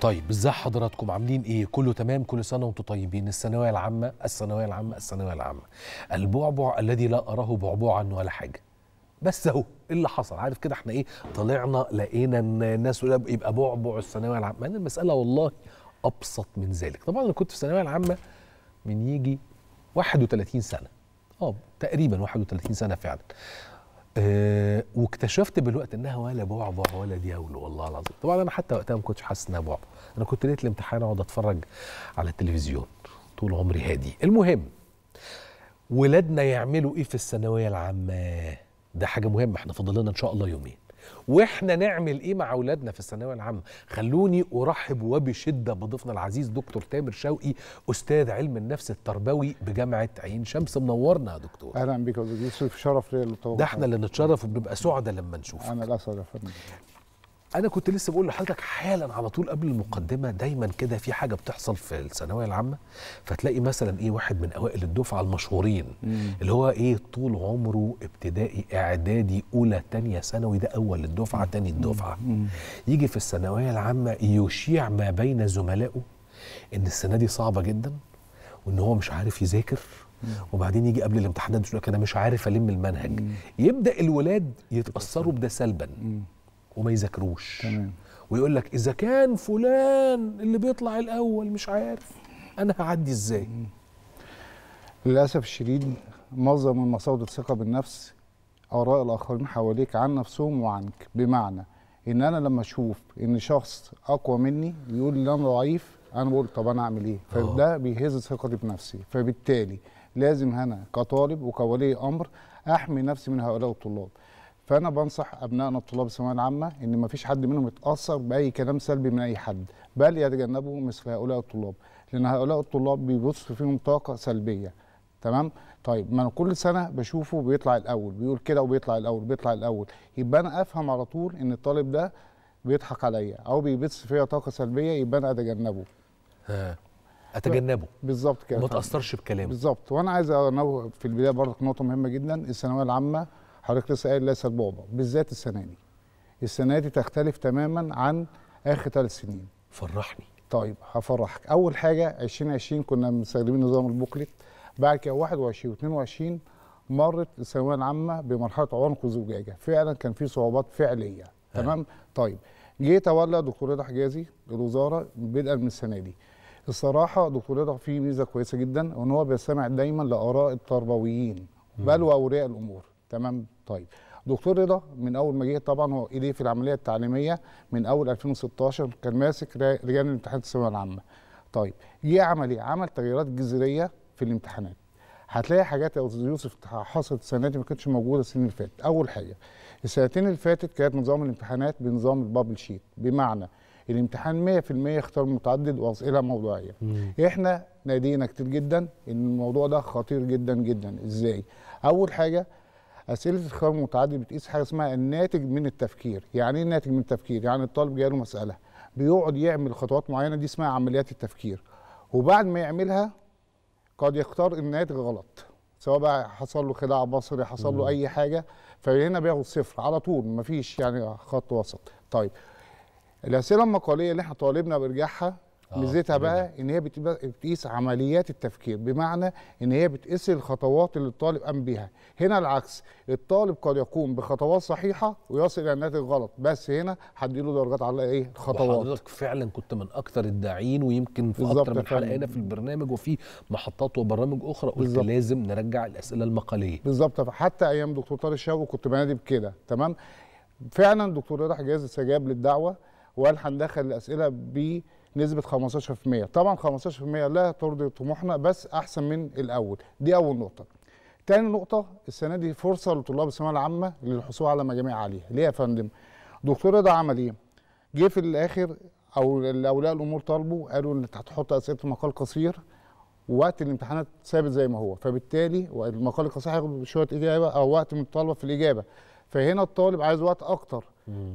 طيب ازاي حضراتكم عاملين ايه كله تمام كل سنه وانتم طيبين الثانويه العامه الثانويه العامه الثانويه العامه البعبع الذي لا اراه بعبوعا ولا حاجه بس اهو إيه اللي حصل عارف كده احنا ايه طلعنا لقينا الناس يبقى بعبع الثانويه العامه يعني المساله والله ابسط من ذلك طبعا انا كنت في الثانويه العامه من يجي 31 سنه اه تقريبا 31 سنه فعلا أه واكتشفت بالوقت انها ولا بعبع ولا دياول والله العظيم طبعا انا حتى وقتها ما كنتش حاسس انها بعبع انا كنت ليت الامتحان اقعد اتفرج على التلفزيون طول عمري هادي المهم ولادنا يعملوا ايه في الثانويه العامه ده حاجه مهمه احنا فاضل لنا ان شاء الله يومين واحنا نعمل ايه مع اولادنا في الثانويه العامه خلوني ارحب وبشده بضيفنا العزيز دكتور تامر شوقي استاذ علم النفس التربوي بجامعه عين شمس منورنا يا دكتور اهلا بيك يا استاذ يوسف شرف ليا ده احنا اللي نتشرف وبنبقى سعداء لما نشوفك انا الاسعد يا فندم انا كنت لسه بقول لحضرتك حالا على طول قبل المقدمه دايما كده في حاجه بتحصل في الثانويه العامه فتلاقي مثلا ايه واحد من اوائل الدفعه المشهورين مم. اللي هو ايه طول عمره ابتدائي اعدادي اولى ثانيه ثانوي ده اول الدفعه ثاني الدفعه مم. يجي في الثانويه العامه يشيع ما بين زملائه ان السنه دي صعبه جدا وان هو مش عارف يذاكر وبعدين يجي قبل الامتحانات يقول لك انا مش عارف الم المنهج مم. يبدا الولاد يتاثروا بده سلبا مم. وما يذاكروش تمام ويقول لك اذا كان فلان اللي بيطلع الاول مش عارف انا هعدي ازاي للاسف الشديد معظم من مصادر الثقه بالنفس اراء الاخرين حواليك عن نفسهم وعنك بمعنى ان انا لما اشوف ان شخص اقوى مني يقول لي انا ضعيف انا بقول طب انا اعمل ايه آه. فده بيهز ثقتي بنفسي فبالتالي لازم انا كطالب وكولي امر احمي نفسي من هؤلاء الطلاب فانا بنصح ابنائنا الطلاب الثانويه العامه ان ما فيش حد منهم يتاثر باي كلام سلبي من اي حد بل يتجنبوا مثل هؤلاء الطلاب لان هؤلاء الطلاب بيبص فيهم طاقه سلبيه تمام طيب ما انا كل سنه بشوفه بيطلع الاول بيقول كده وبيطلع الاول بيطلع الاول يبقى انا افهم على طول ان الطالب ده بيضحك عليا او بيبص فيا طاقه سلبيه يبقى انا اتجنبه ها. اتجنبه بالظبط كده ما تاثرش بكلامه بالظبط وانا عايز انوه في البدايه برضه نقطه مهمه جدا الثانويه العامه حضرتك لسه قايل ليس البعبع بالذات السنه دي السنه دي تختلف تماما عن اخر ثلاث سنين فرحني طيب هفرحك اول حاجه 2020 كنا مستخدمين نظام البوكلت بعد كده 21 و22 مرت الثانويه العامه بمرحله عنق وزجاجه فعلا كان في صعوبات فعليه تمام آه. تمام طيب جه تولى دكتور رضا حجازي الوزاره بدءا من السنه دي الصراحه دكتور رضا فيه ميزه كويسه جدا ان هو بيستمع دايما لاراء التربويين بل واولياء الامور تمام طيب دكتور رضا من اول ما جه طبعا هو ايديه في العمليه التعليميه من اول 2016 كان ماسك لجان الامتحانات الثانويه العامه طيب جه إيه عمل ايه عمل تغييرات جذريه في الامتحانات هتلاقي حاجات يا استاذ يوسف حصلت السنه دي ما كانتش موجوده السنه اللي فاتت اول حاجه السنتين اللي فاتت كانت نظام الامتحانات بنظام البابل شيت بمعنى الامتحان 100% اختار متعدد واسئله موضوعيه مم. احنا نادينا كتير جدا ان الموضوع ده خطير جدا جدا ازاي اول حاجه اسئله الاختبار المتعدد بتقيس حاجه اسمها الناتج من التفكير يعني ايه الناتج من التفكير يعني الطالب جاي له مساله بيقعد يعمل خطوات معينه دي اسمها عمليات التفكير وبعد ما يعملها قد يختار الناتج غلط سواء بقى حصل له خداع بصري حصل له اي حاجه فهنا بياخد صفر على طول مفيش يعني خط وسط طيب الاسئله المقاليه اللي احنا طالبنا بارجاعها آه، ميزتها بقى ان هي بتقيس عمليات التفكير بمعنى ان هي بتقيس الخطوات اللي الطالب قام بيها هنا العكس الطالب قد يقوم بخطوات صحيحه ويصل الى الناتج غلط بس هنا هديله درجات على ايه الخطوات حضرتك فعلا كنت من اكثر الداعين ويمكن في اكثر من حلقه هنا في البرنامج وفي محطات وبرامج اخرى قلت بالزبط. لازم نرجع الاسئله المقاليه بالظبط حتى ايام دكتور طارق شوقي كنت بنادي بكده تمام فعلا دكتور رضا حجاز استجاب للدعوه وقال هندخل الاسئله ب نسبه 15% طبعا 15% لا ترضي طموحنا بس احسن من الاول دي اول نقطه تاني نقطة السنة دي فرصة لطلاب الثانوية العامة للحصول على مجاميع عالية، ليه يا فندم؟ دكتور رضا عمل ايه؟ جه في الآخر أو أولياء الأمور طالبوا قالوا إن هتحط أسئلة مقال قصير ووقت الامتحانات ثابت زي ما هو، فبالتالي المقال القصير هياخد شوية إجابة أو وقت من الطلبة في الإجابة، فهنا الطالب عايز وقت أكتر،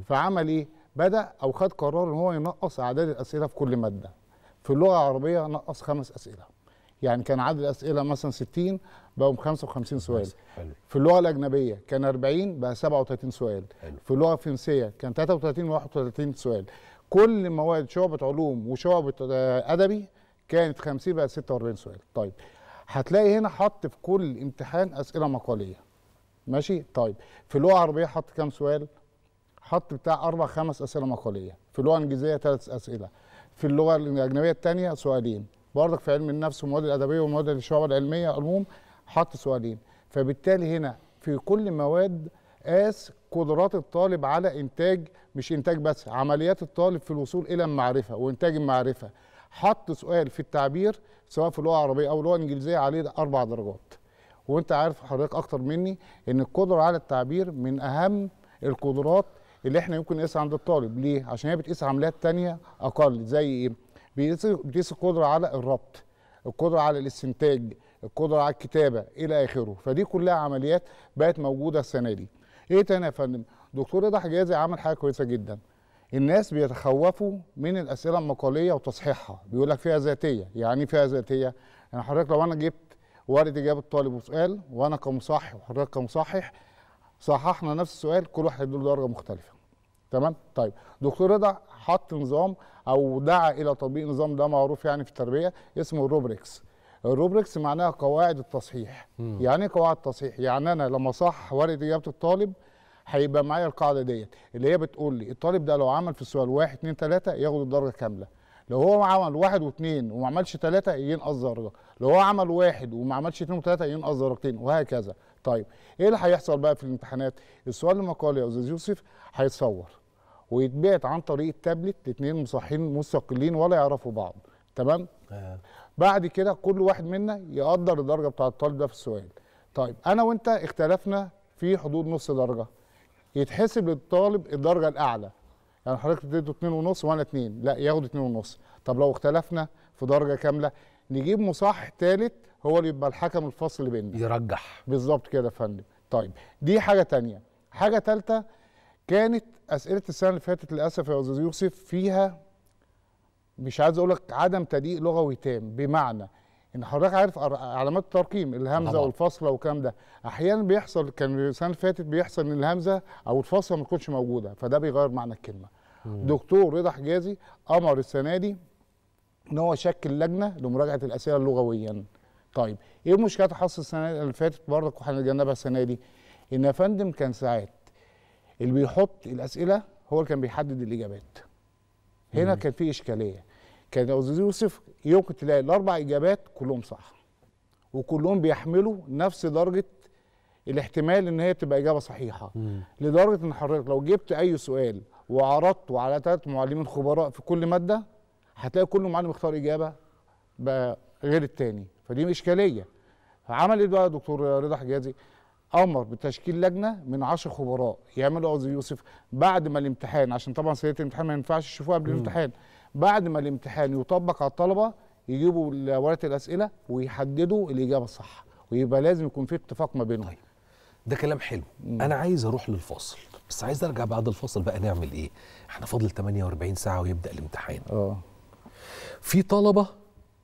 فعمل إيه؟ بدا او خد قرار ان هو ينقص اعداد الاسئله في كل ماده في اللغه العربيه نقص خمس اسئله يعني كان عدد الاسئله مثلا 60 بقوا 55 سؤال حلو. في اللغه الاجنبيه كان 40 بقى 37 سؤال حلو. في اللغه الفرنسيه كان 33 و 31 سؤال كل مواد شعبه علوم وشعبه آه، ادبي كانت 50 بقى 46 سؤال طيب هتلاقي هنا حط في كل امتحان اسئله مقاليه ماشي طيب في اللغه العربيه حط كام سؤال حط بتاع اربع خمس اسئله مقاليه في اللغه الانجليزيه ثلاث اسئله في اللغه الاجنبيه الثانيه سؤالين برضك في علم النفس والمواد الادبيه والمواد الشعب العلميه عموم حط سؤالين فبالتالي هنا في كل مواد قاس قدرات الطالب على انتاج مش انتاج بس عمليات الطالب في الوصول الى المعرفه وانتاج المعرفه حط سؤال في التعبير سواء في اللغه العربيه او اللغه الانجليزيه عليه اربع درجات وانت عارف حضرتك اكتر مني ان القدره على التعبير من اهم القدرات اللي احنا يمكن نقيسها عند الطالب ليه عشان هي بتقيس عمليات تانية اقل زي ايه بتقيس القدره على الربط القدره على الاستنتاج القدره على الكتابه الى اخره فدي كلها عمليات بقت موجوده السنه دي ايه تاني يا فندم دكتور رضا حجازي عمل حاجه كويسه جدا الناس بيتخوفوا من الاسئله المقاليه وتصحيحها بيقول لك فيها ذاتيه يعني إيه فيها ذاتيه يعني حضرتك لو انا جبت ورد اجابه طالب وسؤال وانا كمصحح وحضرتك كمصحح صححنا نفس السؤال كل واحد له درجه مختلفه تمام طيب دكتور رضا حط نظام او دعا الى تطبيق نظام ده معروف يعني في التربيه اسمه الروبريكس الروبريكس معناها قواعد التصحيح مم. يعني ايه قواعد التصحيح يعني انا لما صح ورقه اجابه الطالب هيبقى معايا القاعده ديت اللي هي بتقول لي الطالب ده لو عمل في السؤال 1 2 3 ياخد الدرجه كامله لو هو عمل واحد واثنين وما عملش ثلاثه ينقص درجه لو هو عمل واحد وما عملش اثنين وثلاثه ينقص درجتين وهكذا طيب ايه اللي هيحصل بقى في الامتحانات السؤال المقالي يا استاذ يوسف هيتصور ويتبعت عن طريق التابلت لاثنين مصحين مستقلين ولا يعرفوا بعض تمام آه. بعد كده كل واحد منا يقدر الدرجه بتاع الطالب ده في السؤال طيب انا وانت اختلفنا في حدود نص درجه يتحسب للطالب الدرجه الاعلى يعني حضرتك اديته 2.5 ونص وانا 2 لا ياخد 2.5. ونص طب لو اختلفنا في درجه كامله نجيب مصحح ثالث هو اللي يبقى الحكم الفاصل بيننا يرجح بالظبط كده يا فندم طيب دي حاجه ثانيه حاجه ثالثه كانت اسئله السنه اللي فاتت للاسف يا استاذ يوسف فيها مش عايز اقول لك عدم تدقيق لغوي تام بمعنى ان حضرتك عارف علامات الترقيم الهمزه طبعا. والفصله والكلام ده احيانا بيحصل كان السنه اللي فاتت بيحصل ان الهمزه او الفصله ما تكونش موجوده فده بيغير معنى الكلمه مم. دكتور رضا حجازي امر السنه دي ان هو شكل لجنه لمراجعه الاسئله لغويا طيب ايه المشكله اللي حصلت السنه اللي فاتت برضك وهنتجنبها السنه دي ان يا فندم كان ساعات اللي بيحط الاسئله هو اللي كان بيحدد الاجابات هنا مم. كان في اشكاليه كان استاذ يوسف يمكن تلاقي الاربع اجابات كلهم صح وكلهم بيحملوا نفس درجه الاحتمال ان هي تبقى اجابه صحيحه مم. لدرجه ان حضرتك لو جبت اي سؤال وعرضته على ثلاث معلمين خبراء في كل ماده هتلاقي كل معلم اختار اجابه بقى غير التاني فدي اشكاليه فعمل ايه بقى دكتور رضا حجازي امر بتشكيل لجنه من 10 خبراء يعملوا قاضي يوسف بعد ما الامتحان عشان طبعا سيره الامتحان ما ينفعش يشوفوها قبل الامتحان بعد ما الامتحان يطبق على الطلبه يجيبوا ورقه الاسئله ويحددوا الاجابه الصح ويبقى لازم يكون في اتفاق ما بينهم طيب. ده كلام حلو مم. انا عايز اروح للفاصل بس عايز ارجع بعد الفاصل بقى نعمل ايه احنا فاضل 48 ساعه ويبدا الامتحان اه في طلبه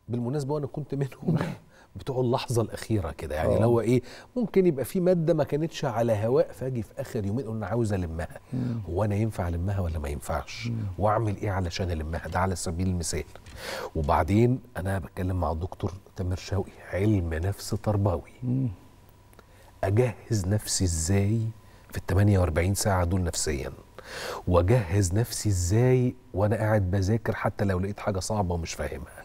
بالمناسبه وانا كنت منهم بتوع اللحظه الاخيره كده يعني آه. اللي هو ايه ممكن يبقى في ماده ما كانتش على هواء فاجي في اخر يومين اقول انا عاوز المها هو انا ينفع المها ولا ما ينفعش واعمل ايه علشان المها ده على سبيل المثال وبعدين انا بتكلم مع الدكتور تامر شوقي علم نفس تربوي اجهز نفسي ازاي في ال 48 ساعه دول نفسيا واجهز نفسي ازاي وانا قاعد بذاكر حتى لو لقيت حاجه صعبه ومش فاهمها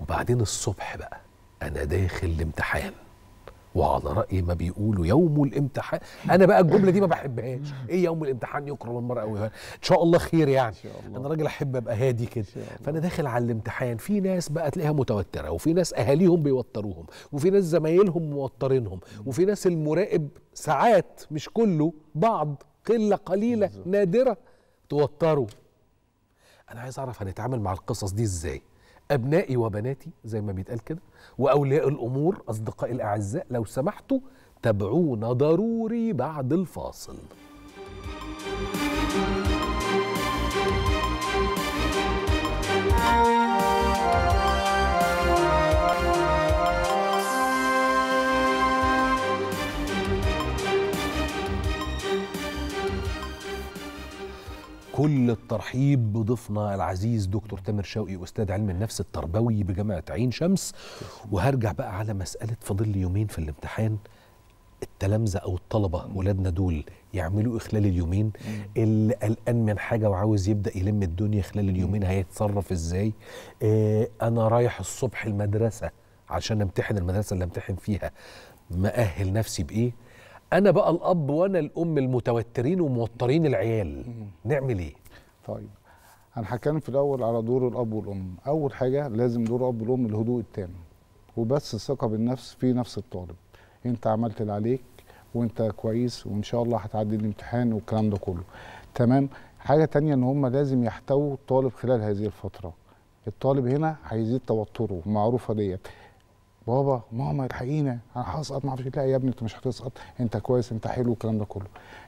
وبعدين الصبح بقى انا داخل الامتحان وعلى راي ما بيقولوا يوم الامتحان انا بقى الجمله دي ما بحبهاش ايه يوم الامتحان يكرم المرء قوي ان شاء الله خير يعني الله. انا راجل احب ابقى هادي كده فانا داخل على الامتحان في ناس بقى تلاقيها متوتره وفي ناس اهاليهم بيوتروهم وفي ناس زمايلهم موترينهم وفي ناس المراقب ساعات مش كله بعض قله قليله بالزبط. نادره توتروا انا عايز اعرف هنتعامل مع القصص دي ازاي ابنائي وبناتي زي ما بيتقال كده واولياء الامور اصدقائي الاعزاء لو سمحتوا تابعونا ضروري بعد الفاصل كل الترحيب بضيفنا العزيز دكتور تامر شوقي استاذ علم النفس التربوي بجامعه عين شمس وهرجع بقى على مساله فاضل يومين في الامتحان التلامذه او الطلبه ولادنا دول يعملوا ايه خلال اليومين اللي قلقان من حاجه وعاوز يبدا يلم الدنيا خلال اليومين هيتصرف ازاي آه انا رايح الصبح المدرسه عشان امتحن المدرسه اللي امتحن فيها مأهل نفسي بايه انا بقى الاب وانا الام المتوترين وموترين العيال نعمل ايه طيب انا هتكلم في الاول على دور الاب والام اول حاجه لازم دور الاب والام الهدوء التام وبس الثقه بالنفس في نفس الطالب انت عملت اللي عليك وانت كويس وان شاء الله هتعدي الامتحان والكلام ده كله تمام حاجه تانية ان هم لازم يحتووا الطالب خلال هذه الفتره الطالب هنا هيزيد توتره معروفه ديت بابا ماما الحقينا انا هسقط ما اعرفش لا يا ابني انت مش هتسقط انت كويس انت حلو الكلام ده كله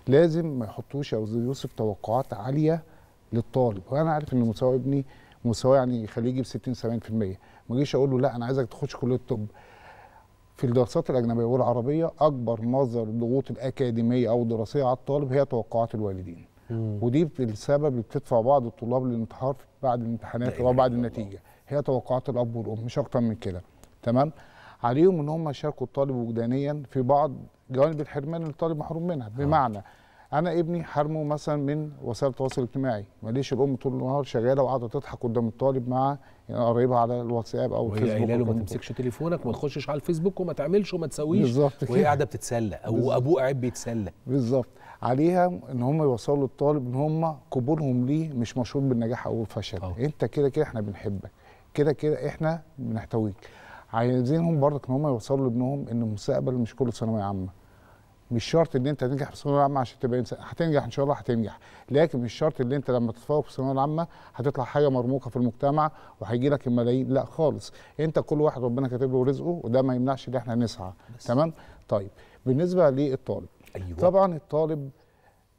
لازم ما يحطوش او يوصف توقعات عاليه للطالب وانا عارف ان مستوى ابني مستوى يعني يخليه يجيب 60 70% ما اجيش اقول له لا انا عايزك تخش كليه الطب في الدراسات الاجنبيه والعربيه اكبر مصدر ضغوط الاكاديميه او الدراسيه على الطالب هي توقعات الوالدين مم. ودي السبب اللي بتدفع بعض الطلاب للانتحار بعد الامتحانات او بعد النتيجه هي توقعات الاب والام مش اكتر من كده تمام عليهم ان هم يشاركوا الطالب وجدانيا في بعض جوانب الحرمان اللي الطالب محروم منها آه. بمعنى انا ابني حرمه مثلا من وسائل التواصل الاجتماعي ماليش الام طول النهار شغاله وقاعده تضحك قدام الطالب مع قريبها يعني قرايبها على الواتساب او الفيسبوك وهي قايله له ما تمسكش تليفونك وما تخشش على الفيسبوك وما تعملش وما تسويش بالظبط وهي قاعده بتتسلى او ابوه قاعد بيتسلى بالظبط عليها ان هم يوصلوا للطالب ان هم قبولهم ليه مش مشهور بالنجاح او الفشل آه. انت كده كده احنا بنحبك كده كده احنا بنحتويك عايزينهم برضك ان هم يوصلوا لابنهم ان المستقبل مش كله ثانويه عامه مش شرط ان انت تنجح في الثانويه العامه عشان تبقى انسان هتنجح ان شاء الله هتنجح لكن مش شرط ان انت لما تتفوق في الثانويه العامه هتطلع حاجه مرموقه في المجتمع وهيجي لك الملايين لا خالص انت كل واحد ربنا كاتب له رزقه وده ما يمنعش ان احنا نسعى تمام طيب بالنسبه للطالب أيوة. طبعا الطالب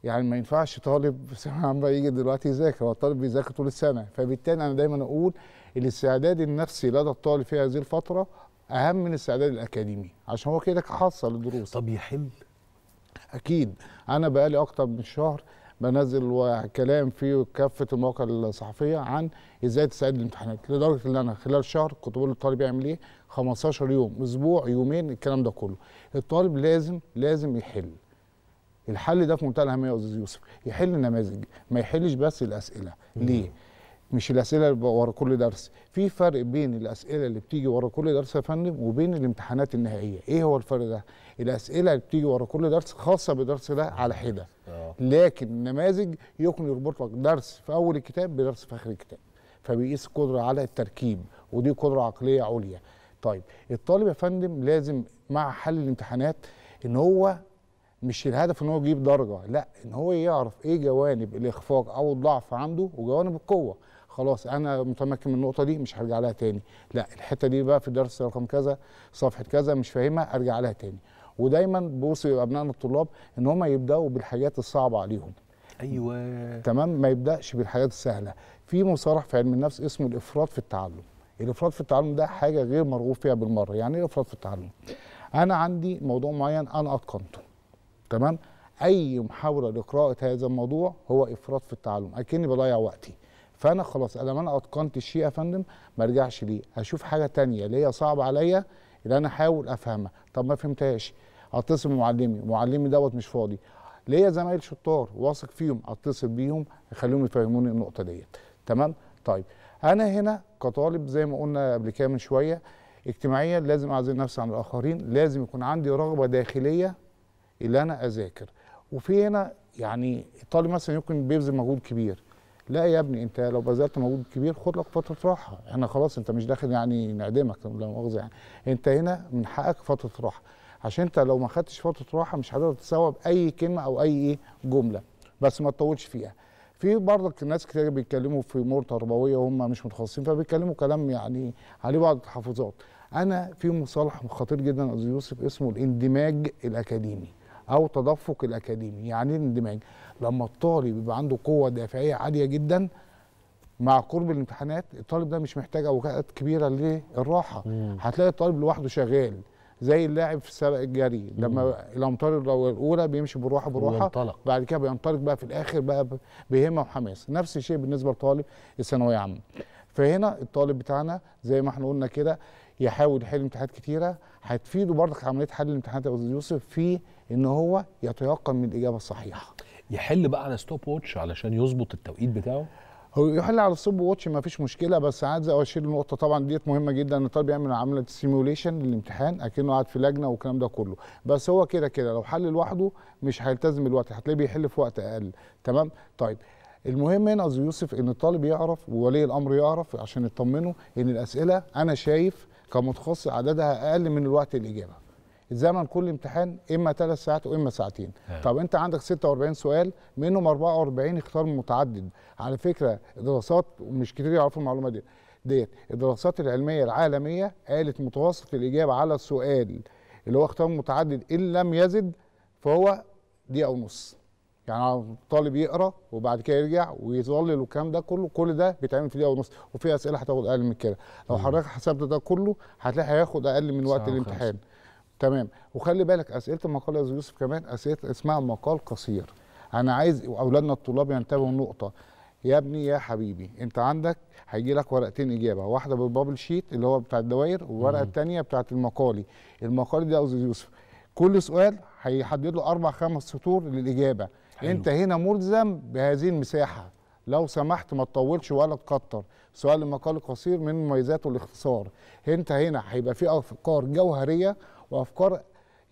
يعني ما ينفعش طالب في ثانويه عامه يجي دلوقتي يذاكر هو الطالب بيذاكر طول السنه فبالتالي انا دايما اقول الاستعداد النفسي لدى الطالب في هذه الفتره اهم من الاستعداد الاكاديمي عشان هو كده حصل الدروس طب يحل اكيد انا بقالي اكتر من شهر بنزل كلام في كافه المواقع الصحفيه عن ازاي تساعد الامتحانات لدرجه ان انا خلال شهر كنت بقول للطالب يعمل ايه 15 يوم اسبوع يومين الكلام ده كله الطالب لازم لازم يحل الحل ده في منتهى الاهميه يا استاذ يوسف يحل النماذج ما يحلش بس الاسئله ليه مش الاسئله اللي ورا كل درس في فرق بين الاسئله اللي بتيجي ورا كل درس يا فندم وبين الامتحانات النهائيه ايه هو الفرق ده الاسئله اللي بتيجي ورا كل درس خاصه بالدرس ده على حده آه. لكن النماذج يمكن يربط لك درس في اول الكتاب بدرس في اخر الكتاب فبيقيس قدره على التركيب ودي قدره عقليه عليا طيب الطالب يا فندم لازم مع حل الامتحانات ان هو مش الهدف ان هو يجيب درجه لا ان هو يعرف ايه جوانب الاخفاق او الضعف عنده وجوانب القوه خلاص انا متمكن من النقطه دي مش هرجع لها تاني لا الحته دي بقى في درس رقم كذا صفحه كذا مش فاهمها ارجع لها تاني ودايما بوصي ابنائنا الطلاب ان هم يبداوا بالحاجات الصعبه عليهم ايوه تمام ما يبداش بالحاجات السهله في مصطلح في علم النفس اسمه الافراط في التعلم الافراط في التعلم ده حاجه غير مرغوب فيها بالمره يعني ايه الافراط في التعلم انا عندي موضوع معين انا اتقنته تمام اي محاوله لقراءه هذا الموضوع هو افراط في التعلم اكني بضيع وقتي فانا خلاص انا انا اتقنت الشيء يا فندم ما ارجعش ليه اشوف حاجه تانية اللي هي صعبه عليا اللي انا احاول افهمها طب ما فهمتهاش اتصل بمعلمي معلمي دوت مش فاضي ليا زمايل شطار واثق فيهم اتصل بيهم اخليهم يفهموني النقطه ديت تمام طيب انا هنا كطالب زي ما قلنا قبل كده من شويه اجتماعيا لازم اعزل نفسي عن الاخرين لازم يكون عندي رغبه داخليه اللي انا اذاكر وفي هنا يعني الطالب مثلا يمكن بيبذل مجهود كبير لا يا ابني انت لو بذلت مجهود كبير خد لك فتره راحه احنا خلاص انت مش داخل يعني نعدمك لا مؤاخذه يعني انت هنا من حقك فتره راحه عشان انت لو ما خدتش فتره راحه مش هتقدر تتصور اي كلمه او اي جمله بس ما تطولش فيها في برضك ناس كتير بيتكلموا في امور تربويه وهم مش متخصصين فبيتكلموا كلام يعني عليه بعض التحفظات انا في مصطلح خطير جدا يا يوسف اسمه الاندماج الاكاديمي او تدفق الاكاديمي يعني الاندماج لما الطالب بيبقى عنده قوه دافعيه عاليه جدا مع قرب الامتحانات الطالب ده مش محتاج اوقات كبيره للراحه هتلاقي الطالب لوحده شغال زي اللاعب في سباق الجري لما الامطار الاولى بيمشي بروحه بروحه وينطلق. بعد كده بينطلق بقى في الاخر بقى بهمه وحماس نفس الشيء بالنسبه لطالب الثانويه عامه فهنا الطالب بتاعنا زي ما احنا قلنا كده يحاول يحل امتحانات كتيره هتفيده برضك عمليه حل الامتحانات يا استاذ يوسف في ان هو يتيقن من الاجابه الصحيحه يحل بقى على ستوب ووتش علشان يظبط التوقيت بتاعه هو يحل على ستوب ووتش ما فيش مشكله بس عايز اشير لنقطه طبعا ديت مهمه جدا ان الطالب يعمل عمليه سيموليشن للامتحان اكنه قاعد في لجنه والكلام ده كله بس هو كده كده لو حل لوحده مش هيلتزم الوقت هتلاقيه بيحل في وقت اقل تمام طيب المهم هنا قصدي يوسف ان الطالب يعرف وولي الامر يعرف عشان يطمنه ان الاسئله انا شايف كمتخصص عددها اقل من الوقت الاجابه الزمن كل امتحان اما ثلاث ساعات واما ساعتين ها. طب انت عندك 46 سؤال منهم 44 اختار متعدد على فكره دراسات مش كتير يعرفوا المعلومه دي ديت الدراسات العلميه العالميه قالت متوسط الاجابه على السؤال اللي هو اختار متعدد ان لم يزد فهو دقيقه ونص يعني الطالب يقرا وبعد كده يرجع ويظلل والكلام ده كله كل ده بيتعمل في دقيقه ونص وفي اسئله هتاخد اقل من كده لو حضرتك حسبت ده كله هتلاقي هياخد اقل من وقت الامتحان خمسة. تمام وخلي بالك اسئله المقال يا يوسف كمان اسئله اسمها مقال قصير انا عايز اولادنا الطلاب ينتبهوا النقطه يا ابني يا حبيبي انت عندك هيجي لك ورقتين اجابه واحده بالبابل شيت اللي هو بتاع الدوائر والورقه الثانيه بتاعه المقالي المقالي ده يا استاذ يوسف كل سؤال هيحدد له اربع خمس سطور للاجابه حلو. انت هنا ملزم بهذه المساحه لو سمحت ما تطولش ولا تكتر سؤال المقال القصير من مميزاته الاختصار انت هنا هيبقى في افكار جوهريه وافكار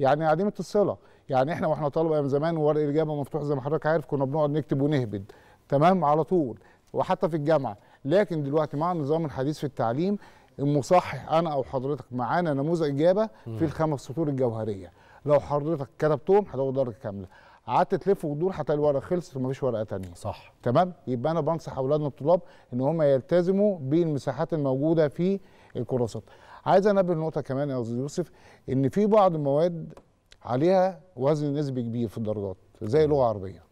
يعني عديمه الصله يعني احنا واحنا طلبه من زمان وورق الاجابه مفتوح زي ما حضرتك عارف كنا بنقعد نكتب ونهبد تمام على طول وحتى في الجامعه لكن دلوقتي مع النظام الحديث في التعليم المصحح انا او حضرتك معانا نموذج اجابه في الخمس سطور الجوهريه لو حضرتك كتبتهم هتاخد درجه كامله قعدت تلف ودور هتلاقي الورقه خلصت ومفيش ورقه ثانيه صح تمام يبقى انا بنصح اولادنا الطلاب ان هم يلتزموا بالمساحات الموجوده في الكراسات عايز انبه لنقطه كمان يا استاذ يوسف ان في بعض المواد عليها وزن نسبي كبير في الدرجات زي لغه عربيه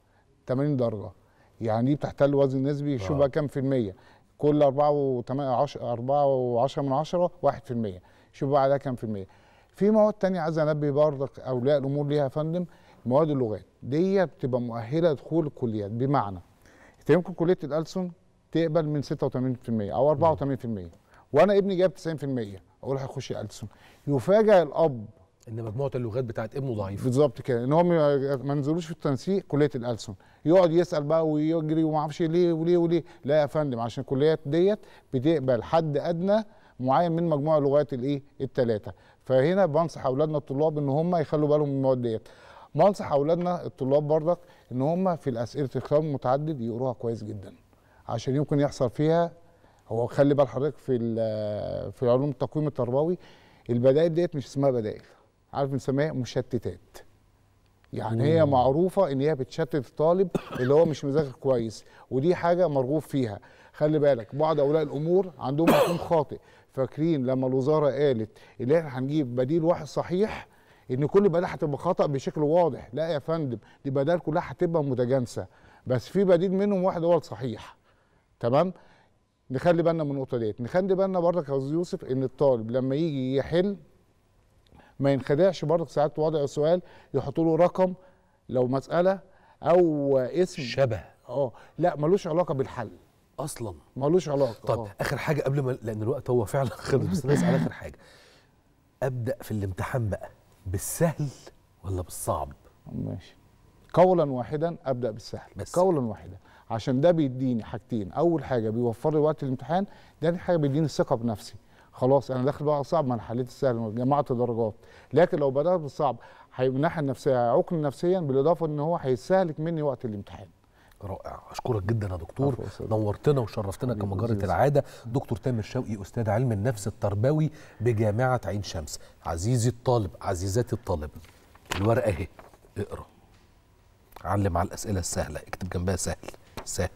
80 درجه يعني دي بتحتل وزن نسبي شوف آه. بقى كام في الميه كل 4 و 10 و10 من 10 1% شوف بقى عليها كام في الميه في مواد تانية عايز انبه برضك اولياء الامور ليها يا فندم مواد اللغات دي بتبقى مؤهله دخول الكليات بمعنى انت يمكن كليه الالسن تقبل من 86% او 84% وانا ابني جاب 90% اقول هيخش اليسون يفاجئ الاب ان مجموعه اللغات بتاعت ابنه ضعيفه بالظبط كده ان هو ما نزلوش في التنسيق كليه الالسن يقعد يسال بقى ويجري وما اعرفش ليه وليه وليه لا يا فندم عشان الكليات ديت بتقبل حد ادنى معين من مجموع اللغات الايه الثلاثه فهنا بنصح اولادنا الطلاب ان هم يخلوا بالهم من المواد ديت بنصح اولادنا الطلاب برضك ان هم في الاسئله الاختيار المتعدد يقروها كويس جدا عشان يمكن يحصل فيها هو خلي بال حضرتك في في علوم التقويم التربوي البدائل ديت مش اسمها بدائل عارف بنسميها مشتتات يعني هي معروفه ان هي بتشتت الطالب اللي هو مش مذاكر كويس ودي حاجه مرغوب فيها خلي بالك بعض اولياء الامور عندهم مفهوم خاطئ فاكرين لما الوزاره قالت ان احنا هنجيب بديل واحد صحيح ان كل بدائل هتبقى خطا بشكل واضح لا يا فندم دي بدائل كلها هتبقى متجانسه بس في بديل منهم واحد هو الصحيح تمام نخلي بالنا من النقطه ديت نخلي بالنا برضك يا استاذ يوسف ان الطالب لما يجي يحل ما ينخدعش برضك ساعات وضع سؤال يحطوا له رقم لو مساله او اسم شبه اه لا ملوش علاقه بالحل اصلا ملوش علاقه طب أوه. اخر حاجه قبل ما لان الوقت هو فعلا خلص بس الناس على اخر حاجه ابدا في الامتحان بقى بالسهل ولا بالصعب ماشي قولا واحدا ابدا بالسهل بس. قولا واحدا عشان ده بيديني حاجتين اول حاجه بيوفر لي وقت الامتحان ثاني حاجه بيديني الثقه بنفسي خلاص انا داخل بقى صعب ما انا حليت السهل جمعت درجات لكن لو بدات بالصعب من الناحيه النفسيه هيعوقني نفسيا بالاضافه ان هو هيستهلك مني وقت الامتحان رائع اشكرك جدا يا دكتور نورتنا وشرفتنا كما جرت العاده دكتور تامر شوقي استاذ علم النفس التربوي بجامعه عين شمس عزيزي الطالب عزيزاتي الطالب الورقه اهي اقرا علم على الاسئله السهله اكتب جنبها سهل سهل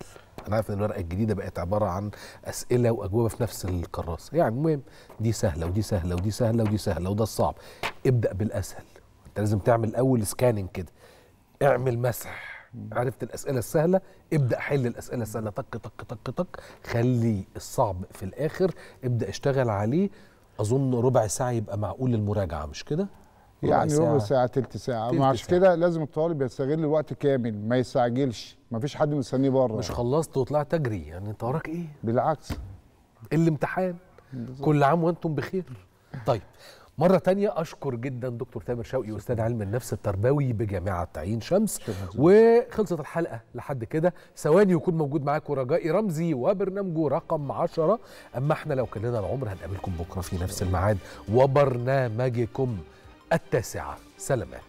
انا عارف ان الورقه الجديده بقت عباره عن اسئله واجوبه في نفس الكراسه يعني المهم دي سهله ودي سهله ودي سهله ودي سهله وده الصعب ابدا بالاسهل انت لازم تعمل اول سكاننج كده اعمل مسح عرفت الاسئله السهله ابدا حل الاسئله السهله طك طك طك طك خلي الصعب في الاخر ابدا اشتغل عليه اظن ربع ساعه يبقى معقول المراجعه مش كده يعني ربع ساعه تلت ساعه ما عشان كده لازم الطالب يستغل الوقت كامل ما يستعجلش ما فيش حد مستنيه بره مش خلصت وطلعت اجري يعني انت وراك ايه بالعكس الامتحان كل عام وانتم بخير طيب مرة تانية أشكر جدا دكتور تامر شوقي أستاذ علم النفس التربوي بجامعة عين شمس وخلصت الحلقة لحد كده ثواني يكون موجود معاكم رجائي رمزي وبرنامجه رقم 10 أما احنا لو كان لنا العمر هنقابلكم بكرة في نفس الميعاد وبرنامجكم التاسعة سلامات